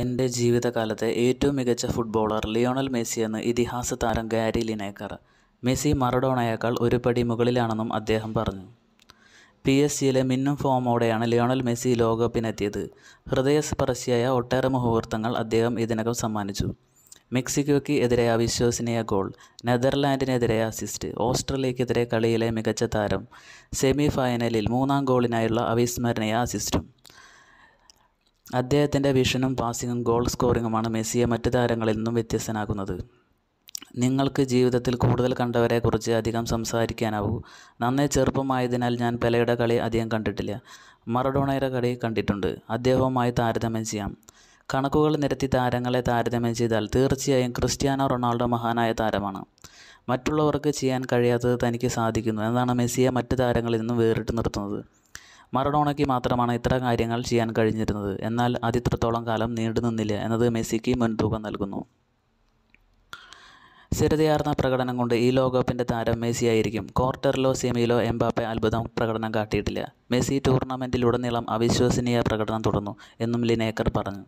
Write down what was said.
എൻ്റെ ജീവിതകാലത്തെ ഏറ്റവും മികച്ച ഫുട്ബോളർ ലിയോണൽ മെസ്സി എന്ന് ഇതിഹാസ താരം ഗാരി ലിനേക്കർ മെസ്സി മറഡോണയേക്കാൾ ഒരു പടി മുകളിലാണെന്നും അദ്ദേഹം പറഞ്ഞു പി എസ് സിയിലെ മിന്നും ഫോമോടെയാണ് ലിയോണൽ മെസ്സി ലോകകപ്പിനെത്തിയത് ഹൃദയസ്പർശിയായ ഒട്ടേറെ മുഹൂർത്തങ്ങൾ അദ്ദേഹം ഇതിനകം സമ്മാനിച്ചു മെക്സിക്കോയ്ക്ക് എതിരെ അവിശ്വസനീയ ഗോൾ നെതർലാൻഡിനെതിരെ അസിസ്റ്റ് ഓസ്ട്രേലിയക്കെതിരെ കളിയിലെ മികച്ച താരം സെമി ഫൈനലിൽ മൂന്നാം ഗോളിനായുള്ള അവിസ്മരണീയ അസിസ്റ്റും അദ്ദേഹത്തിൻ്റെ വിഷനും പാസിങ്ങും ഗോൾ സ്കോറിങ്ങുമാണ് മെസ്സിയെ മറ്റ് താരങ്ങളിൽ നിന്നും വ്യത്യസ്തനാക്കുന്നത് നിങ്ങൾക്ക് ജീവിതത്തിൽ കൂടുതൽ കണ്ടവരെക്കുറിച്ച് അധികം സംസാരിക്കാനാവൂ നന്നേ ചെറുപ്പമായതിനാൽ ഞാൻ പെലയുടെ കളി അധികം കണ്ടിട്ടില്ല മറഡോണയുടെ കളി കണ്ടിട്ടുണ്ട് അദ്ദേഹവുമായി താരതമ്യം ചെയ്യാം കണക്കുകൾ നിരത്തി താരങ്ങളെ താരതമ്യം ചെയ്താൽ തീർച്ചയായും ക്രിസ്ത്യാനോ റൊണാൾഡോ മഹാനായ താരമാണ് മറ്റുള്ളവർക്ക് ചെയ്യാൻ കഴിയാത്തത് തനിക്ക് സാധിക്കുന്നു എന്നാണ് മെസ്സിയെ മറ്റ് താരങ്ങളിൽ നിന്നും വേറിട്ട് നിർത്തുന്നത് മറഡോണയ്ക്ക് മാത്രമാണ് ഇത്ര കാര്യങ്ങൾ ചെയ്യാൻ കഴിഞ്ഞിരുന്നത് എന്നാൽ അതിത്രത്തോളം കാലം നീണ്ടു നിന്നില്ല എന്നത് മെസ്സിക്ക് മുൻതൂക്കം നൽകുന്നു സ്ഥിരതയാർന്ന പ്രകടനം കൊണ്ട് ഈ ലോകകപ്പിൻ്റെ താരം മെസ്സിയായിരിക്കും ക്വാർട്ടറിലോ സെമിയിലോ എംബാപ്പെ അത്ഭുതം പ്രകടനം കാട്ടിയിട്ടില്ല മെസ്സി ടൂർണമെൻറ്റിലുടനീളം അവിശ്വസനീയ പ്രകടനം തുടർന്നു എന്നും ലിനേക്കർ പറഞ്ഞു